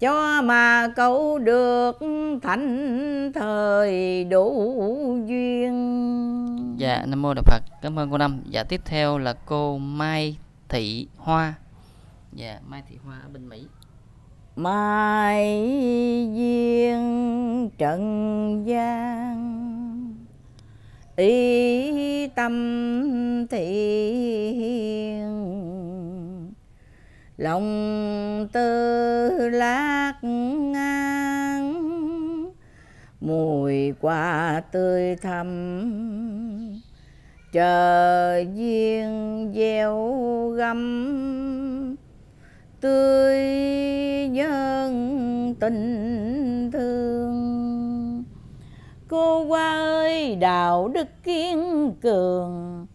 cho mà cậu được thành thời đủ duyên dạ nam mô đại phật cảm ơn cô năm dạ tiếp theo là cô mai thị hoa dạ mai thị hoa ở bên mỹ mai duyên trần gian ý tâm thiện lòng tư lạc ngang mùi quả tươi thắm chờ duyên gieo gấm tươi nhân tình thương cô qua ơi đạo đức kiên cường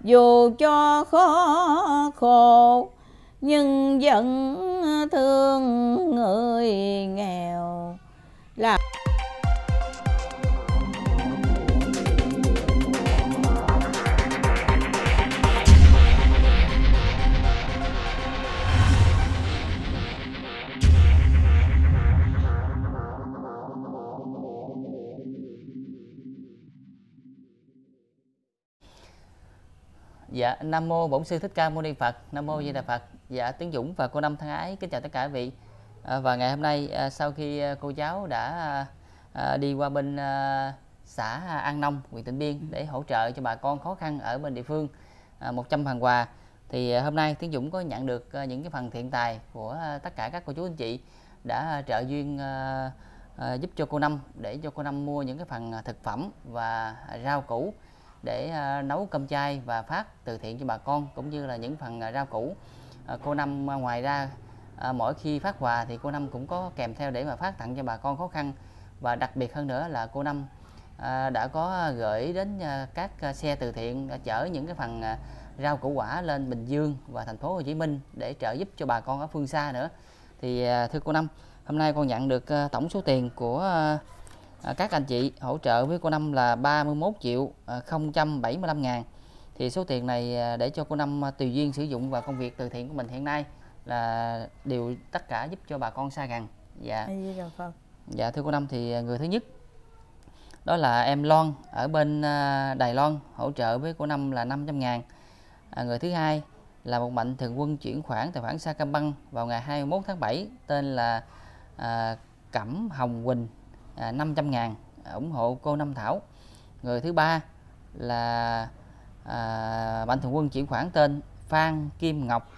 dù cho khó khổ nhưng vẫn thương người nghèo là Dạ, Nam mô Bổn sư Thích Ca Mâu Ni Phật. Nam mô Di Đà Phật. Dạ, Tiến Dũng và cô Năm thân ái kính chào tất cả quý vị. À, và ngày hôm nay à, sau khi à, cô giáo đã à, đi qua bên à, xã An Nông, huyện Tịnh Biên để hỗ trợ cho bà con khó khăn ở bên địa phương à, 100 phần quà thì à, hôm nay Tiến Dũng có nhận được à, những cái phần thiện tài của à, tất cả các cô chú anh chị đã à, trợ duyên à, à, giúp cho cô Năm để cho cô Năm mua những cái phần thực phẩm và rau củ để à, nấu cơm chay và phát từ thiện cho bà con cũng như là những phần à, rau củ à, cô năm ngoài ra mỗi khi phát quà thì cô năm cũng có kèm theo để mà phát tặng cho bà con khó khăn và đặc biệt hơn nữa là cô năm đã có gửi đến các xe từ thiện chở những cái phần rau củ quả lên Bình Dương và thành phố Hồ Chí Minh để trợ giúp cho bà con ở phương xa nữa thì thưa cô năm hôm nay con nhận được tổng số tiền của à, các anh chị hỗ trợ với cô Năm là 31 triệu 075 à, ngàn thì số tiền này à, để cho cô Năm à, tùy duyên sử dụng vào công việc từ thiện của mình hiện nay là đều tất cả giúp cho bà con xa gần dạ dạ thưa cô Năm thì người thứ nhất đó là em Loan ở bên Đài Loan hỗ trợ với cô Năm là 500 ngàn à, người thứ hai là một mạnh thường quân chuyển khoản tài khoản Sacombank vào ngày 21 tháng 7 tên là à, Cẩm Hồng Quỳnh à, 500 ngàn à, ủng hộ cô Năm Thảo người thứ ba là à, Mạnh Thường Quân chuyển khoản tên Phan Kim Ngọc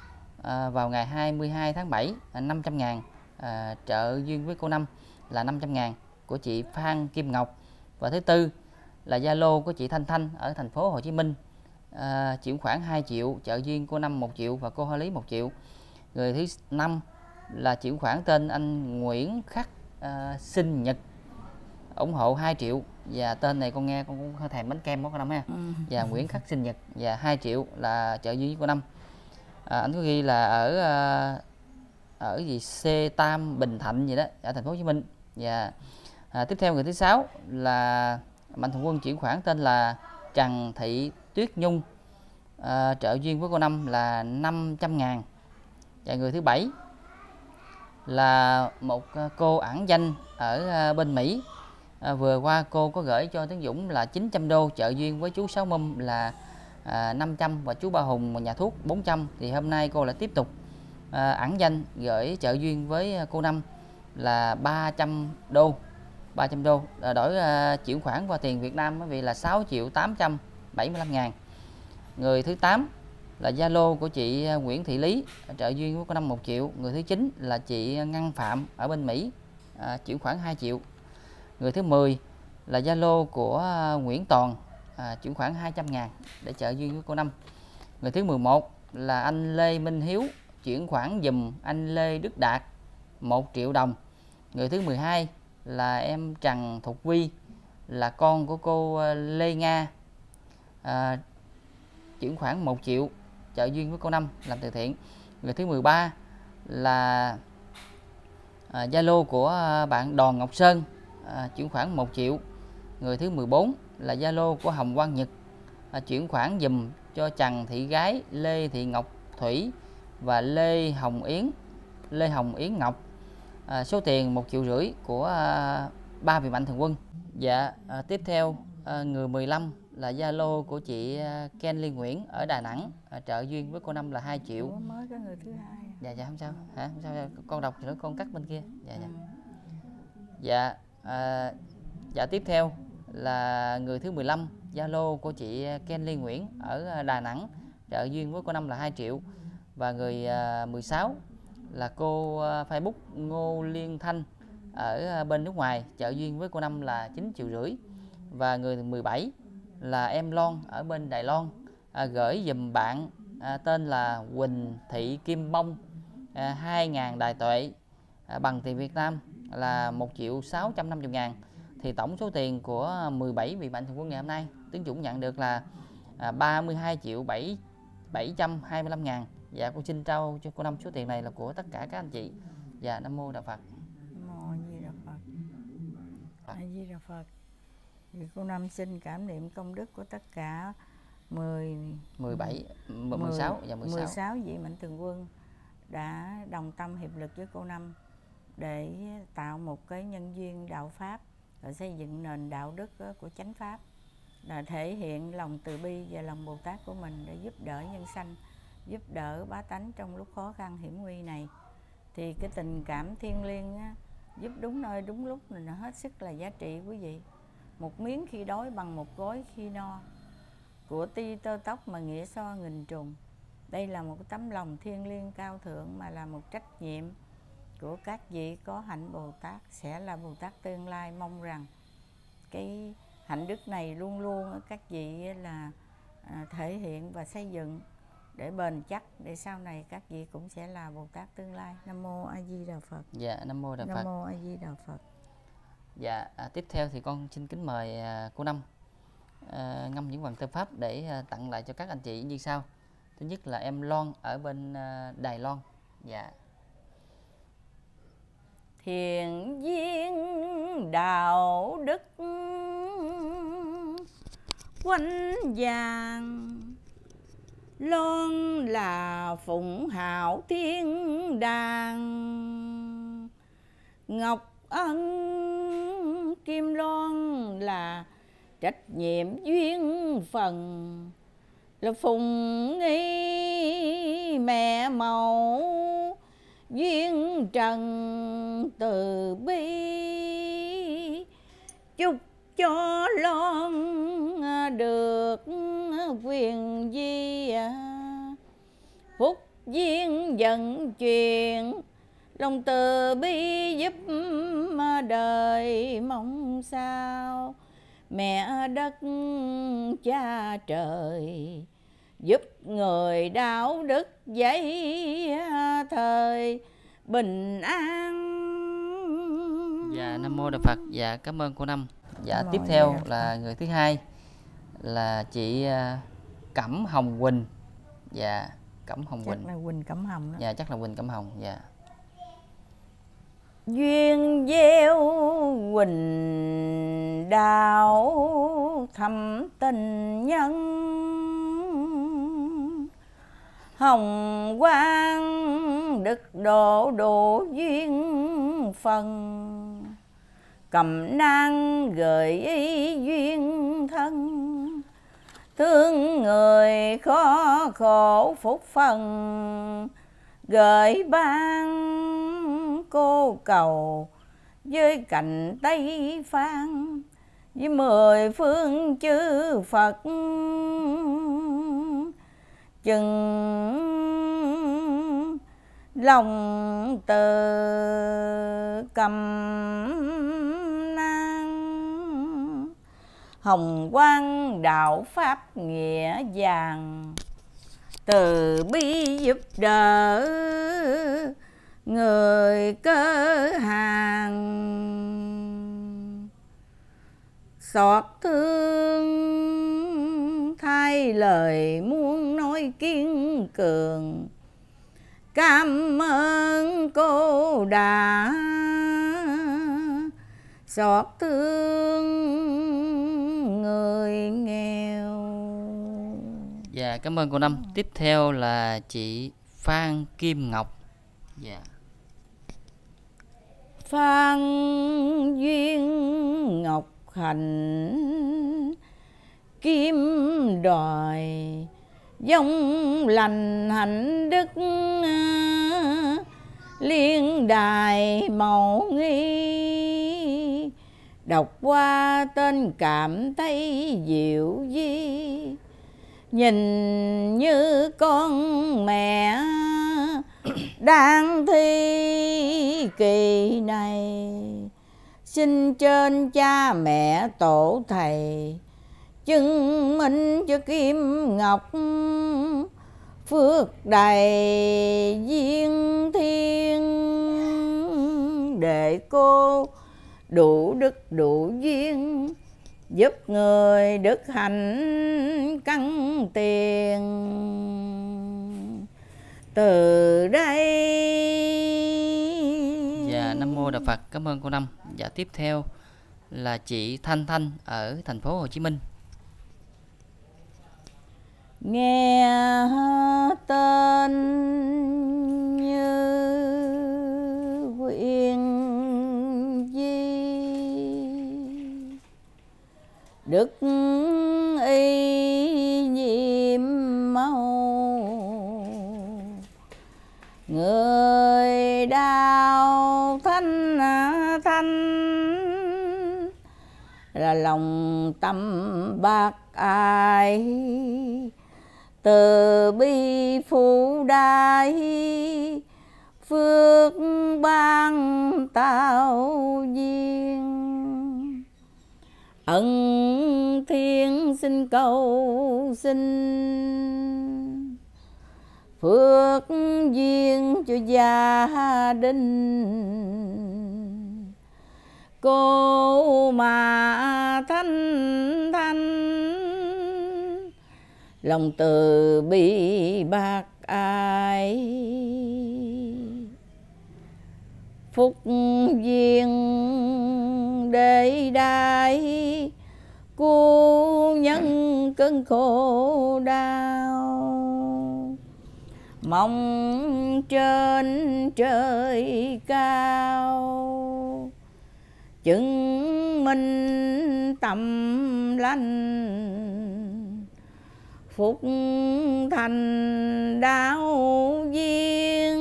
à, vào ngày 22 tháng 7 à, 500 ngàn à, trợ duyên với cô Năm là 500 ngàn của chị Phan Kim Ngọc và thứ tư là Zalo của chị Thanh Thanh ở thành phố Hồ Chí Minh à, chuyển khoản 2 triệu trợ duyên cô Năm 1 triệu và cô Hoa Lý 1 triệu người thứ năm là chuyển khoản tên anh Nguyễn Khắc à, Sinh Nhật ủng hộ 2 triệu và tên này con nghe con cũng hơi thèm bánh kem con năm ha ừ. và Nguyễn Khắc sinh nhật và 2 triệu là trợ duy của năm à, anh có ghi là ở à, ở gì C Tam Bình Thạnh gì đó ở thành phố Hồ Chí Minh và à, tiếp theo người thứ sáu là mạnh thường quân chuyển khoản tên là Trần Thị Tuyết Nhung à, trợ duyên với cô năm là 500 ngàn và người thứ bảy là một à, cô ẩn danh ở à, bên Mỹ à, vừa qua cô có gửi cho Tiến Dũng là 900 đô trợ duyên với chú Sáu Mâm là à, 500 và chú Ba Hùng và nhà thuốc 400 thì hôm nay cô lại tiếp tục à, ẩn danh gửi trợ duyên với cô Năm là 300 đô 300 đô à, đổi à, chuyển khoản qua tiền Việt Nam vì là 6 triệu 875 ngàn người thứ 8 là Zalo của chị à, Nguyễn Thị Lý trợ duyên với cô năm 1 triệu người thứ 9 là chị Ngân Phạm ở bên Mỹ à, chuyển khoản 2 triệu người thứ 10 là Zalo của à, Nguyễn Toàn à, chuyển khoản 200 ngàn để trợ duyên với cô Năm người thứ 11 là anh Lê Minh Hiếu chuyển khoản dùm anh Lê Đức Đạt 1 triệu đồng người thứ 12 là em Trần Thục Vi là con của cô à, Lê Nga à, chuyển khoản 1 triệu trợ duyên với cô Năm làm từ thiện người thứ 13 là à, Zalo à, của bạn Đòn Ngọc Sơn à, chuyển khoản 1 triệu người thứ 14 là Zalo của Hồng Quang Nhật à, chuyển khoản dùm cho Trần Thị Gái Lê Thị Ngọc Thủy và Lê Hồng Yến Lê Hồng Yến Ngọc à, số tiền 1 triệu rưỡi của à, ba vị mạnh thường quân dạ à, tiếp theo à, người 15 là Zalo của chị à, Ken Liên Nguyễn ở Đà Nẵng à, trợ duyên với cô năm là 2 triệu mới có người thứ hai à? dạ dạ không sao hả không sao dạ. con đọc nữa con cắt bên kia dạ dạ ừ. dạ à, dạ tiếp theo là người thứ 15 Zalo của chị Ken Lê Nguyễn ở ờ, Đà Nẵng trợ duyên với cô năm là 2 triệu và người à, ờ, 16 là cô Facebook Ngô Liên Thanh ở bên nước ngoài trợ duyên với cô năm là 9 triệu rưỡi và người 17 là em Lon ở bên Đài Loan à, gửi dùm bạn à, tên là Quỳnh Thị Kim Bông à, 2.000 đài tuệ À, bằng tiền Việt Nam là 1 triệu 650 ngàn thì tổng số tiền của 17 vị mạnh thường quân ngày hôm nay Tiến Dũng nhận được là 32 à, triệu 7 725 ngàn và dạ, cô xin trao cho cô năm số tiền này là của tất cả các anh chị và dạ, Nam Mô Đạo Phật nam Mô Di Đà Phật dạ. A Di Đà Phật thì cô năm xin cảm niệm công đức của tất cả 10 17 16 và 16 16 vị mạnh thường quân đã đồng tâm hiệp lực với cô năm để tạo một cái nhân duyên đạo pháp và xây dựng nền đạo đức ờ, của chánh pháp là thể hiện lòng từ bi và lòng bồ tát của mình để giúp đỡ nhân sanh giúp đỡ bá tánh trong lúc khó khăn hiểm nguy này thì cái tình cảm thiên liêng á, giúp đúng nơi đúng lúc là hết sức là giá trị quý vị một miếng khi đói bằng một gói khi no của ti tơ tóc mà nghĩa so nghìn trùng đây là một tấm lòng thiên liêng cao thượng mà là một trách nhiệm của các vị có hạnh Bồ Tát sẽ là Bồ Tát tương lai mong rằng cái hạnh đức này luôn luôn các vị là à, thể hiện và xây dựng để bền chắc để sau này các vị cũng sẽ là Bồ Tát tương lai Nam mô A Di Đà Phật. Dạ Nam mô Đà Phật. Nam mô A Di Đà Phật. Dạ à, tiếp theo thì con xin kính mời à, cô Năm à, ngâm những vần tâm pháp để à, tặng lại cho các anh chị như sau. Thứ nhất là em Loan ở bên à, Đài Loan. Dạ thiện viên đạo đức quanh vàng Loan là phụng hảo thiên đàng Ngọc ân kim loan là trách nhiệm duyên phần Là phùng nghi mẹ mẫu duyên trần từ bi chúc cho lon được quyền di phúc duyên dẫn truyền lòng từ bi giúp đời mong sao mẹ đất cha trời giúp người đạo đức vậy thời bình an dạ nam mô đà phật dạ cảm ơn cô năm dạ tiếp theo là người thứ hai là chị à, cẩm hồng quỳnh dạ cẩm hồng quỳnh. chắc là quỳnh cẩm hồng đó. dạ chắc là quỳnh cẩm hồng dạ duyên gieo quỳnh đào thầm tình nhân hồng quang đức độ độ duyên phần cầm nang gợi ý duyên thân thương người khó khổ phúc phần gợi ban cô cầu với cạnh tây phan với mười phương chư phật chừng lòng từ cầm nang hồng quang đạo pháp nghĩa vàng từ bi giúp đỡ người cơ hàng xót thương thay lời muôn tôi kiên cường cảm ơn cô đã xót thương người nghèo dạ cảm ơn cô năm tiếp theo là chị phan kim ngọc dạ phan duyên ngọc hạnh kim đòi giống lành hạnh đức à, liên đài mẫu nghi đọc qua tên cảm thấy diệu di nhìn như con mẹ đang thi kỳ này xin trên cha mẹ tổ thầy chứng minh cho kim ngọc phước đầy duyên thiên để cô đủ đức đủ duyên giúp người đức hạnh căn tiền từ đây dạ nam mô đà phật cảm ơn cô năm dạ tiếp theo là chị thanh thanh ở thành phố hồ chí minh nghe tên như quyên di đức y nhiệm mau người đau thanh thanh là lòng tâm bác ai từ bi phụ đại phước ban tạo duyên ân thiên xin cầu xin phước duyên cho gia đình cô mà thanh thanh lòng từ bi bác ai phúc duyên để đại cô nhân cơn khổ đau mong trên trời cao chứng minh tâm lành phúc thành đạo duyên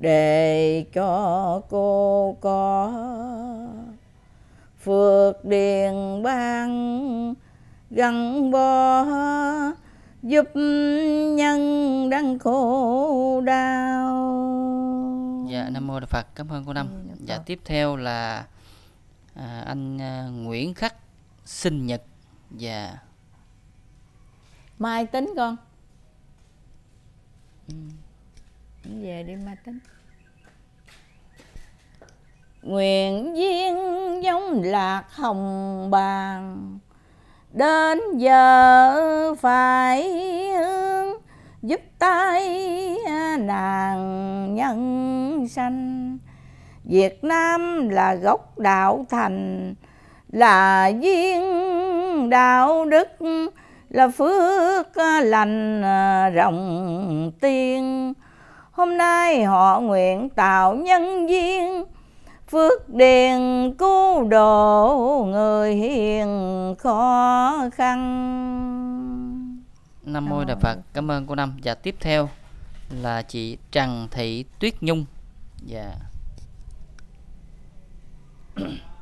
để cho cô có phước điền ban gắn bó giúp nhân đang khổ đau dạ nam mô đà phật cảm ơn cô năm dạ, dạ tiếp theo là à, anh à, nguyễn khắc sinh nhật dạ mai tính con ừ. về đi mai tính nguyện viên giống lạc hồng bàng đến giờ phải hướng giúp tay nàng nhân sanh việt nam là gốc đạo thành là duyên đạo đức là phước à, lành à, rộng tiên hôm nay họ nguyện tạo nhân duyên phước điền cứu độ người hiền khó khăn nam mô đại phật cảm ơn cô năm và dạ, tiếp theo là chị trần thị tuyết nhung dạ yeah.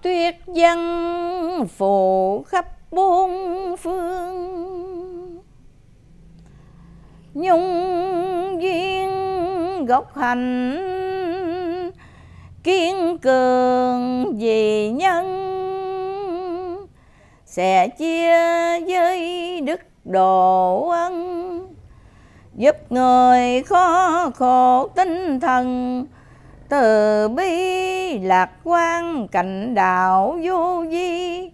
tuyết dân phụ khắp bốn phương nhung duyên gốc hành kiên cường vì nhân sẽ chia với đức độ ân giúp người khó khổ tinh thần từ bi lạc quan cảnh đạo vô vi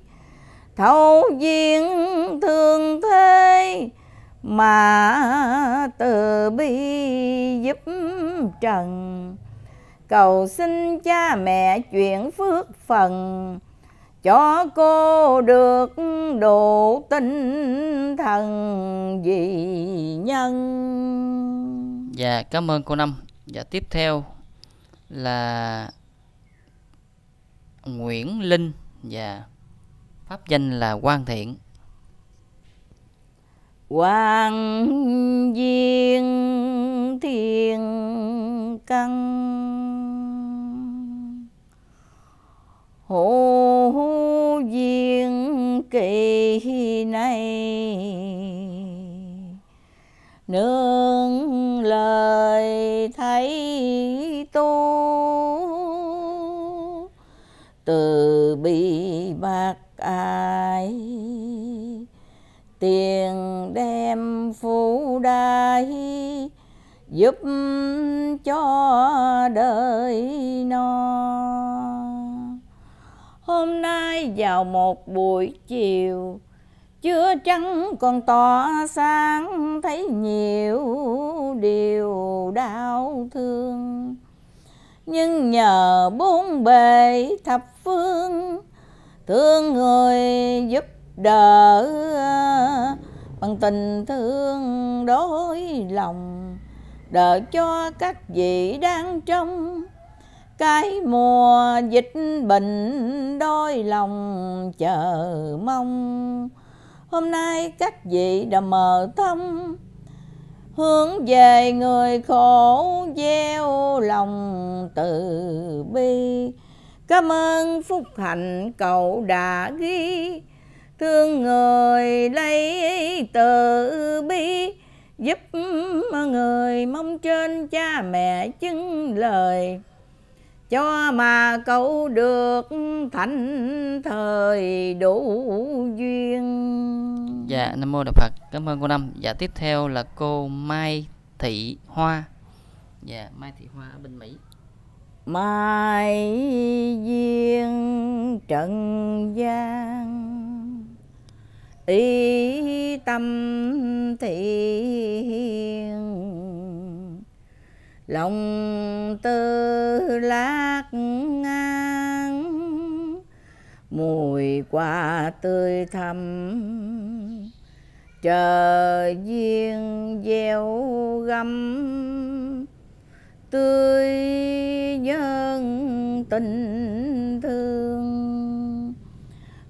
thấu duyên thương thế mà từ bi giúp trần cầu xin cha mẹ chuyển phước phần cho cô được độ tinh thần vì nhân dạ cảm ơn cô năm dạ tiếp theo là Nguyễn Linh dạ pháp danh là quan thiện quan viên thiên căn hộ viên kỳ này nương lời thấy tu từ bi bạc ai tiền đem phú đai giúp cho đời no hôm nay vào một buổi chiều chưa trắng còn tỏ sáng thấy nhiều điều đau thương nhưng nhờ bốn bề thập phương thương người giúp đỡ bằng tình thương đối lòng đợi cho các vị đang trong cái mùa dịch bệnh đôi lòng chờ mong hôm nay các vị đã mở thông hướng về người khổ gieo lòng từ bi Cảm ơn phúc hạnh cậu đã ghi Thương người lấy từ bi Giúp người mong trên cha mẹ chứng lời Cho mà cậu được thành thời đủ duyên Dạ Nam Mô Đại Phật Cảm ơn cô Năm Dạ tiếp theo là cô Mai Thị Hoa Dạ Mai Thị Hoa ở bên Mỹ mai duyên trần gian ý tâm thiền lòng tư lát ngang mùi quà tươi thắm, chờ duyên gieo gấm tươi nhân tình thương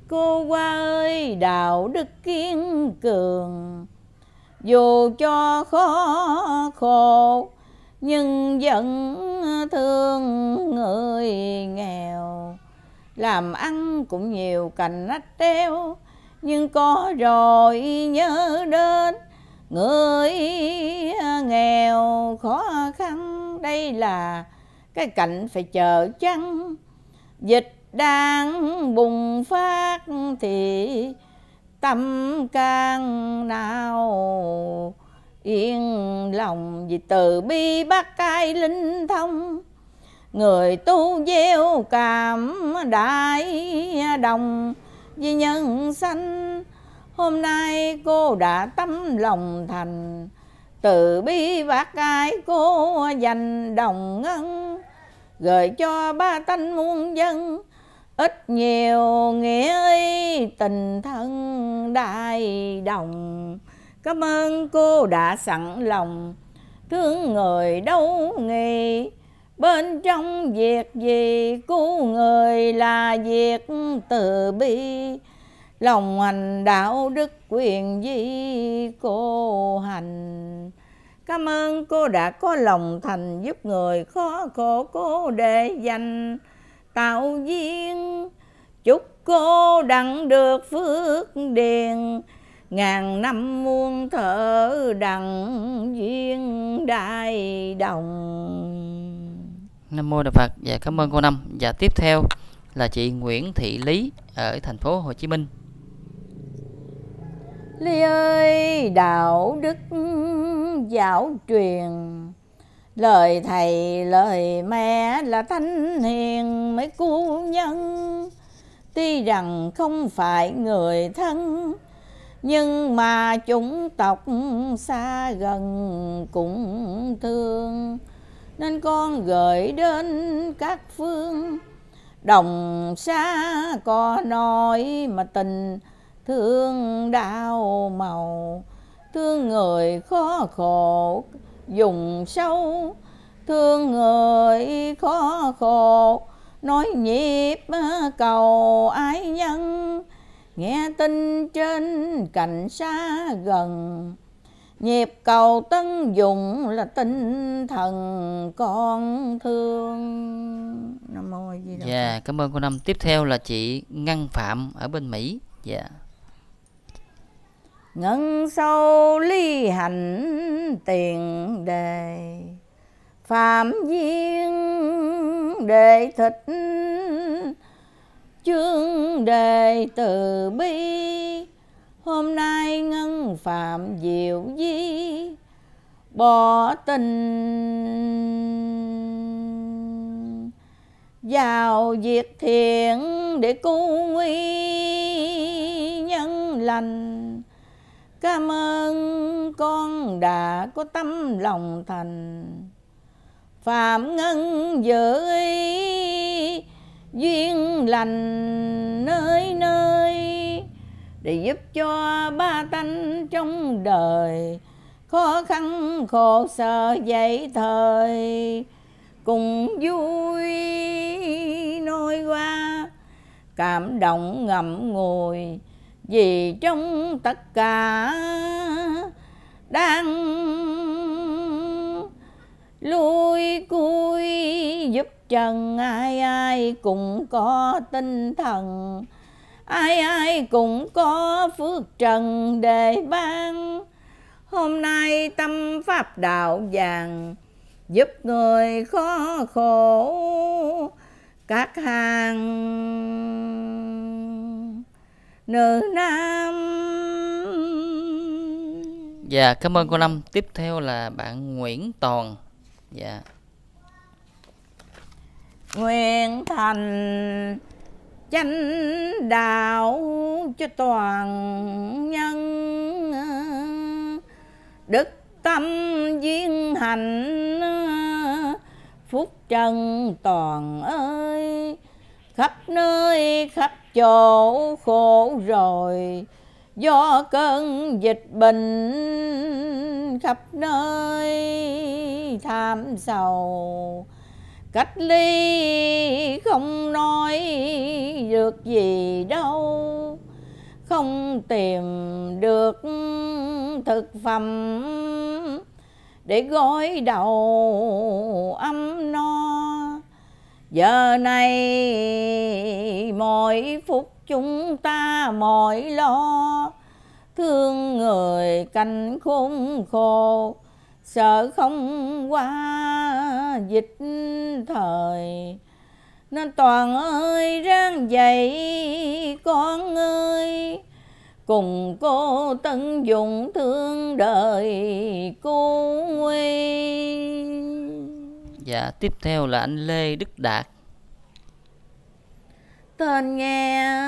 cô qua ơi đạo đức kiên cường dù cho khó khổ nhưng vẫn thương người nghèo làm ăn cũng nhiều cành nách treo nhưng có rồi nhớ đến người nghèo khó khăn đây là cái cảnh phải chờ chăng dịch đang bùng phát thì tâm can nào yên lòng vì từ bi bác cai linh thông người tu gieo cảm đại đồng vì nhân sanh hôm nay cô đã tâm lòng thành từ bi vác ai cô dành đồng ngân gửi cho ba tánh muôn dân ít nhiều nghĩa y tình thân đại đồng cảm ơn cô đã sẵn lòng thương người đâu nghề bên trong việc gì cứu người là việc từ bi lòng hành đạo đức quyền di cô hành cảm ơn cô đã có lòng thành giúp người khó khổ cô để dành tạo duyên chúc cô đặng được phước điền ngàn năm muôn thở đặng duyên đại đồng nam mô đại phật và dạ, cảm ơn cô năm và dạ, tiếp theo là chị Nguyễn Thị Lý ở thành phố Hồ Chí Minh Ly ơi đạo đức giáo truyền Lời thầy lời mẹ là thánh hiền mấy cô nhân Tuy rằng không phải người thân Nhưng mà chúng tộc xa gần cũng thương Nên con gửi đến các phương Đồng xa có nói mà tình thương đau màu thương người khó khổ dùng sâu thương người khó khổ nói nhịp cầu ái nhân nghe tin trên cạnh xa gần nhịp cầu tân dụng là tinh thần con thương nam mô di đà dạ cảm ơn cô năm tiếp theo là chị ngăn phạm ở bên mỹ dạ yeah ngân sâu ly hành tiền đề phạm duyên đệ thịt chương đề từ bi hôm nay ngân phạm diệu di bỏ tình vào việc thiện để cứu nguy nhân lành Cảm ơn con đã có tâm lòng thành Phạm ngân giữ duyên lành nơi nơi Để giúp cho ba tánh trong đời Khó khăn khổ sở dậy thời Cùng vui nôi qua Cảm động ngậm ngùi vì trong tất cả đang lui cui giúp trần ai ai cũng có tinh thần ai ai cũng có phước trần đề ban hôm nay tâm pháp đạo vàng giúp người khó khổ các hàng nữ nam dạ cảm ơn cô năm tiếp theo là bạn nguyễn toàn dạ nguyện thành chánh đạo cho toàn nhân đức tâm viên hạnh phúc trần toàn ơi khắp nơi khắp chỗ khổ rồi do cơn dịch bệnh khắp nơi tham sầu cách ly không nói được gì đâu không tìm được thực phẩm để gói đầu ấm no giờ này mỗi phút chúng ta mỏi lo thương người canh khốn khổ sợ không qua dịch thời nên toàn ơi ráng dậy con ơi cùng cô tận dụng thương đời cô nguy Dạ, tiếp theo là anh Lê Đức Đạt. Tên nghe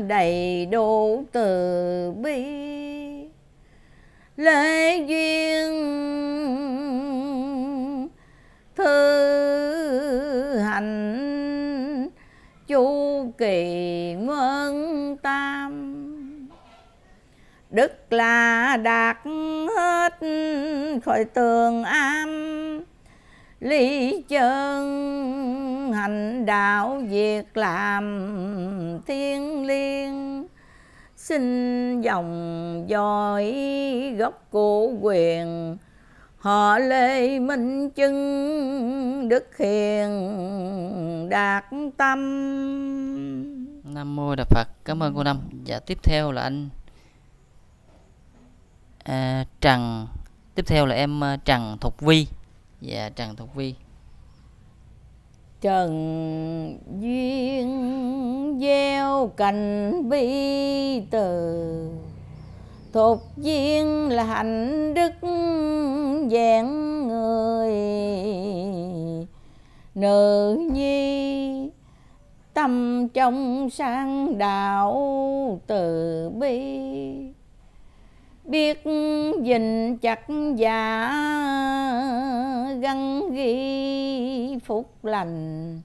đầy đủ từ bi Lễ duyên thư hành chu kỳ nguyên tam đức là đạt hết khỏi tường am lý chân hành đạo việc làm thiên liêng xin dòng dõi gốc cổ quyền họ lê minh chứng đức hiền đạt tâm nam mô đà phật cảm ơn cô năm dạ tiếp theo là anh à, trần tiếp theo là em à, trần thục vi và dạ, Trần Thục Vi Trần duyên gieo cành bi từ Thục duyên là hạnh đức dạng người Nữ nhi tâm trong sang đạo từ bi Biết gìn chặt giả gắn ghi phúc lành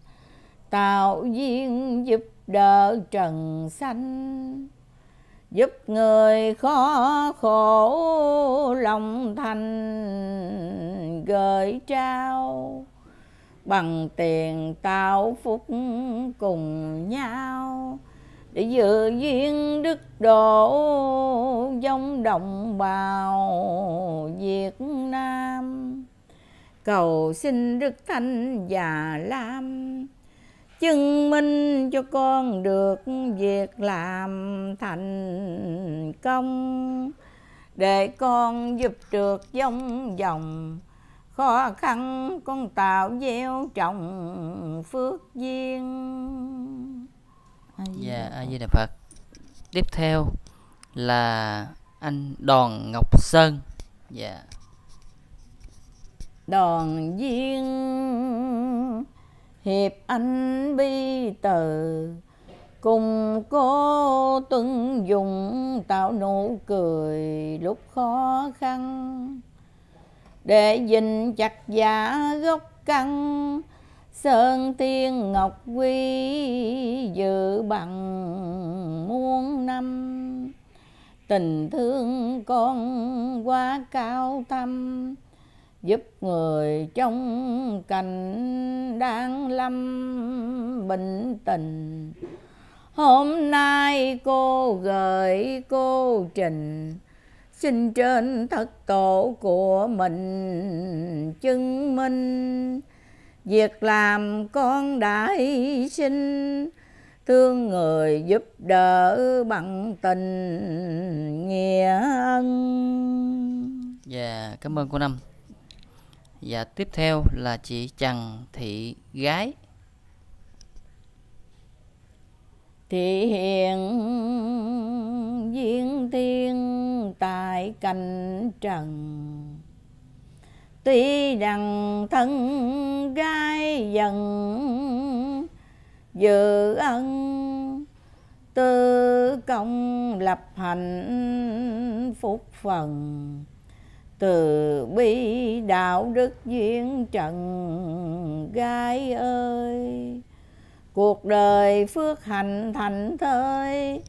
tạo duyên giúp đỡ trần sanh giúp người khó khổ lòng thành gợi trao bằng tiền tạo phúc cùng nhau để dự duyên đức độ dòng đồng bào Việt Nam cầu xin đức thánh già lam chứng minh cho con được việc làm thành công để con giúp trượt dông dòng khó khăn con tạo gieo trồng phước duyên dạ a di đà phật tiếp theo là anh đoàn ngọc sơn dạ yeah đoàn viên hiệp anh bi từ cùng cô tuân dùng tạo nụ cười lúc khó khăn để dình chặt giả gốc căn sơn tiên ngọc quý dự bằng muôn năm tình thương con quá cao thâm giúp người trong cảnh đang lâm bình tình hôm nay cô gửi cô trình xin trên thất tổ của mình chứng minh việc làm con đã hy sinh thương người giúp đỡ bằng tình nghĩa ân dạ yeah, cảm ơn cô năm và tiếp theo là chị Trần Thị Gái Thị hiện diễn tiên tại cành trần Tuy rằng thân gái dần dự ân Tư công lập hạnh phúc phần từ bi đạo đức duyên trần gái ơi cuộc đời phước hạnh thành thơi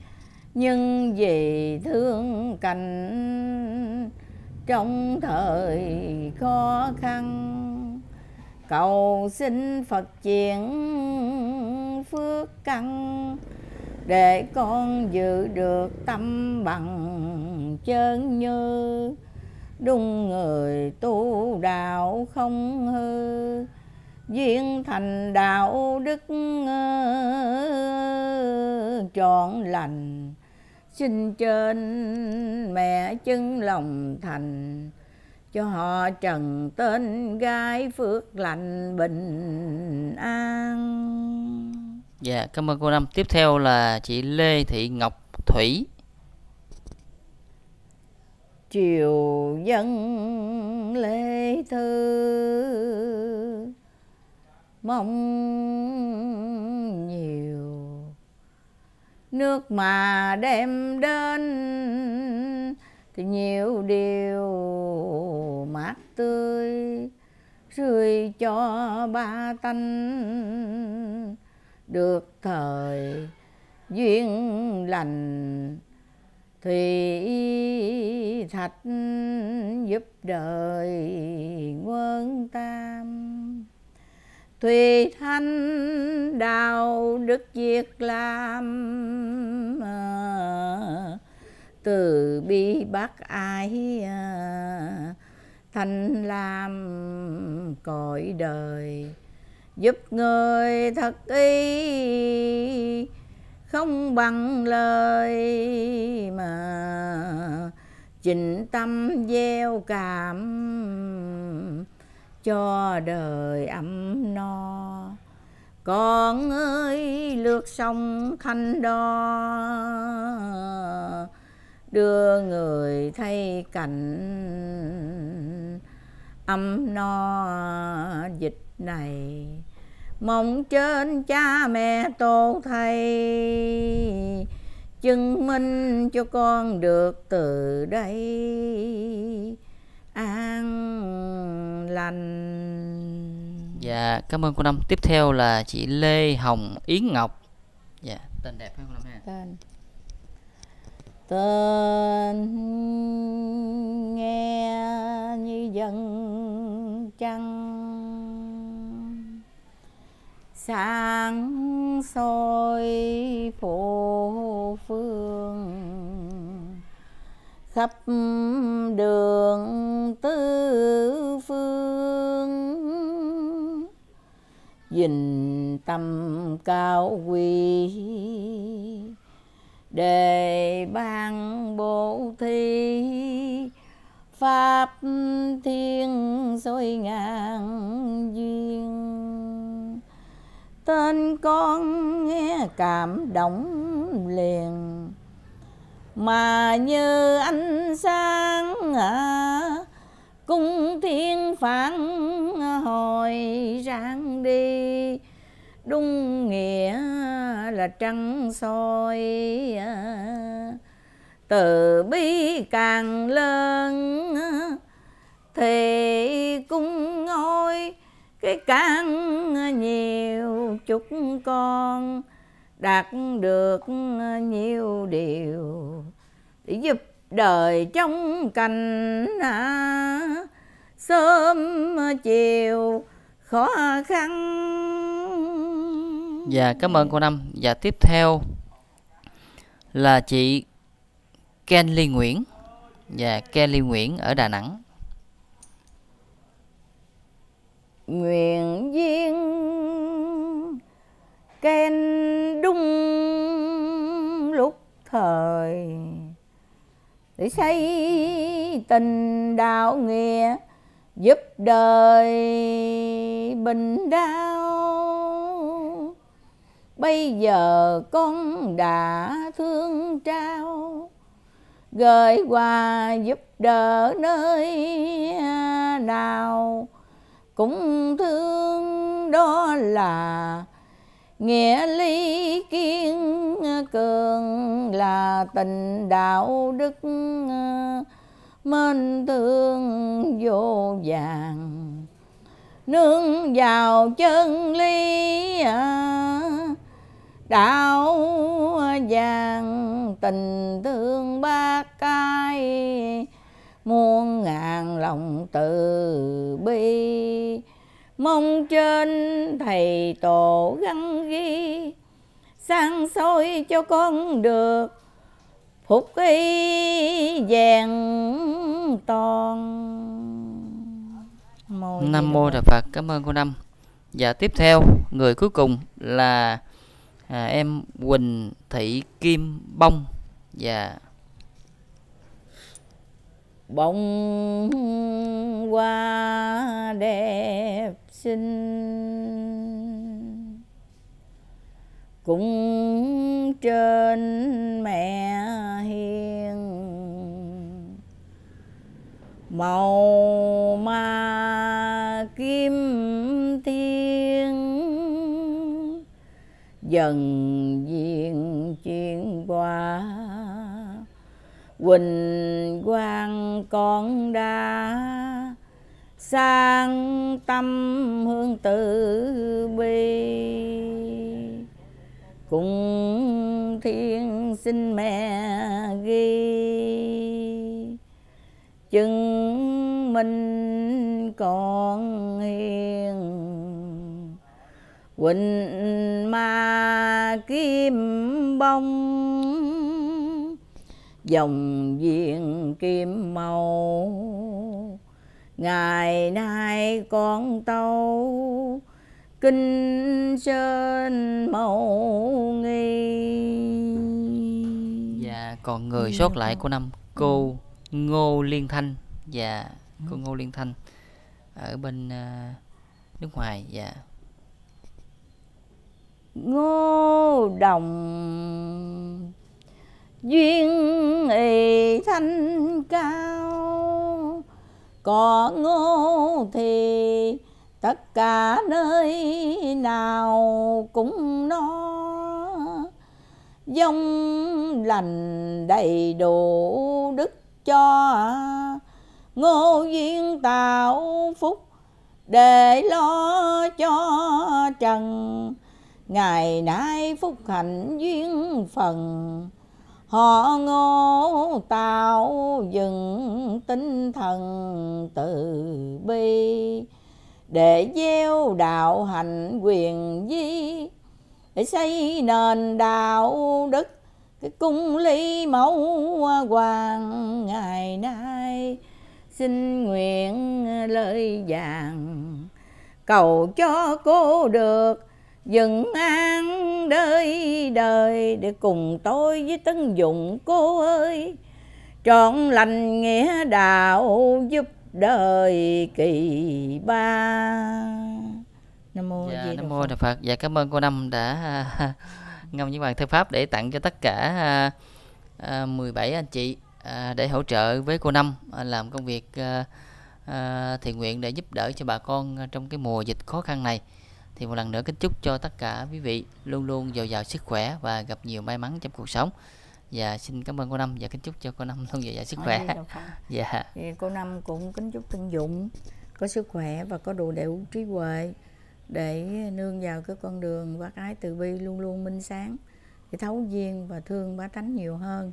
nhưng vì thương cảnh trong thời khó khăn cầu xin phật chuyển phước căn để con giữ được tâm bằng chân như đúng người tu đạo không hư duyên thành đạo đức ờ, trọn lành xin trên mẹ chân lòng thành cho họ trần tên gái phước lành bình an dạ cảm ơn cô năm tiếp theo là chị lê thị ngọc thủy chiều dân lễ thư mong nhiều nước mà đem đến thì nhiều điều mát tươi rươi cho ba tanh được thời duyên lành thủy thạch giúp đời quân tam thùy thanh đạo đức việc làm ờ, từ bi bác ái ờ, thanh lam cõi đời giúp người thật ý không bằng lời mà Chỉnh tâm gieo cảm cho đời ấm no Con ơi lượt sông thanh đo Đưa người thay cảnh ấm no dịch này mong trên cha mẹ tổ thầy chứng minh cho con được từ đây an lành dạ cảm ơn cô năm tiếp theo là chị lê hồng yến ngọc dạ tên đẹp không cô năm ha tên tên nghe như dân trăng sáng soi phố phương khắp đường tư phương dình tâm cao quý để ban bố thi pháp thiên soi ngàn duyên tên con nghe cảm động liền mà như ánh sáng à, cung thiên phản hồi rạng đi đúng nghĩa là trăng soi à, từ bi càng lớn à, thì cung ngôi cái cán nhiều chúc con đạt được nhiều điều để giúp đời trong cảnh à, sớm chiều khó khăn dạ cảm ơn cô năm và dạ, tiếp theo là chị Kelly Nguyễn và dạ, Kelly Nguyễn ở Đà Nẵng nguyện viên khen đúng lúc thời để xây tình đạo nghĩa giúp đời bình đau bây giờ con đã thương trao gửi quà giúp đỡ nơi nào cũng thương đó là nghĩa lý kiên cường là tình đạo đức ờ, mến thương vô vàng nương vào chân lý ờ, đạo vàng tình thương ba cai muôn ngàn lòng từ bi mong trên thầy tổ gắn ghi sang soi cho con được phục y vàng toàn nam mô đà phật cảm ơn cô năm và dạ, tiếp theo người cuối cùng là à, em quỳnh thị kim bông và dạ bông hoa đẹp xinh cũng trên mẹ hiền màu ma kim thiên dần viên chuyên qua Quỳnh quang con đã sang tâm hương từ bi cùng thiên sinh mẹ ghi chứng minh con hiền quỳnh ma kim bông dòng diện kim màu ngày nay con tâu kinh sơn màu nghi và dạ, còn người sót lại của năm cô ngô liên thanh và dạ, cô ừ. ngô liên thanh ở bên à, nước ngoài và dạ. ngô đồng duyên ì thanh cao có ngô thì tất cả nơi nào cũng no dông lành đầy đủ đức cho ngô duyên tạo phúc để lo cho trần ngày nay phúc hạnh duyên phần họ ngô tạo dựng tinh thần từ bi để gieo đạo hạnh quyền di để xây nền đạo đức cái cung ly mẫu hoàng ngày nay xin nguyện lời vàng cầu cho cô được dừng an đời đời để cùng tôi với tấn dụng cô ơi trọn lành nghĩa đạo giúp đời kỳ ba nam mô dạ, nam mô đà phật dạ cảm ơn cô năm đã à, ngâm những bài thơ pháp để tặng cho tất cả 17 à, à, anh chị để hỗ trợ với cô năm làm công việc thiện nguyện để giúp đỡ cho bà con trong cái mùa dịch khó khăn này thì một lần nữa kính chúc cho tất cả quý vị luôn luôn dồi dào sức khỏe và gặp nhiều may mắn trong cuộc sống dạ xin cảm ơn cô năm và kính chúc cho cô năm luôn dồi dào sức khỏe dạ cô năm cũng kính chúc tân dụng có sức khỏe và có đủ đủ trí huệ để nương vào cái con đường bác ái từ bi luôn luôn minh sáng để thấu duyên và thương bá tánh nhiều hơn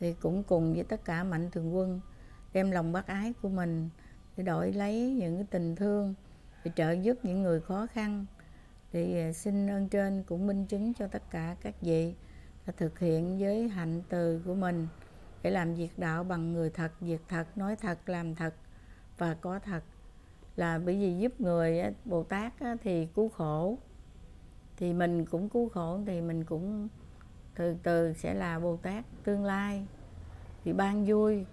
thì cũng cùng với tất cả mạnh thường quân đem lòng bác ái của mình để đổi lấy những cái tình thương để trợ giúp những người khó khăn thì à, xin ơn trên cũng minh chứng cho tất cả các vị đã thực hiện với hạnh từ của mình để làm việc đạo bằng người thật việc thật nói thật làm thật và có thật là bởi vì giúp người bồ tát thì cứu khổ thì mình cũng cứu khổ thì mình cũng từ từ sẽ là bồ tát tương lai thì ban vui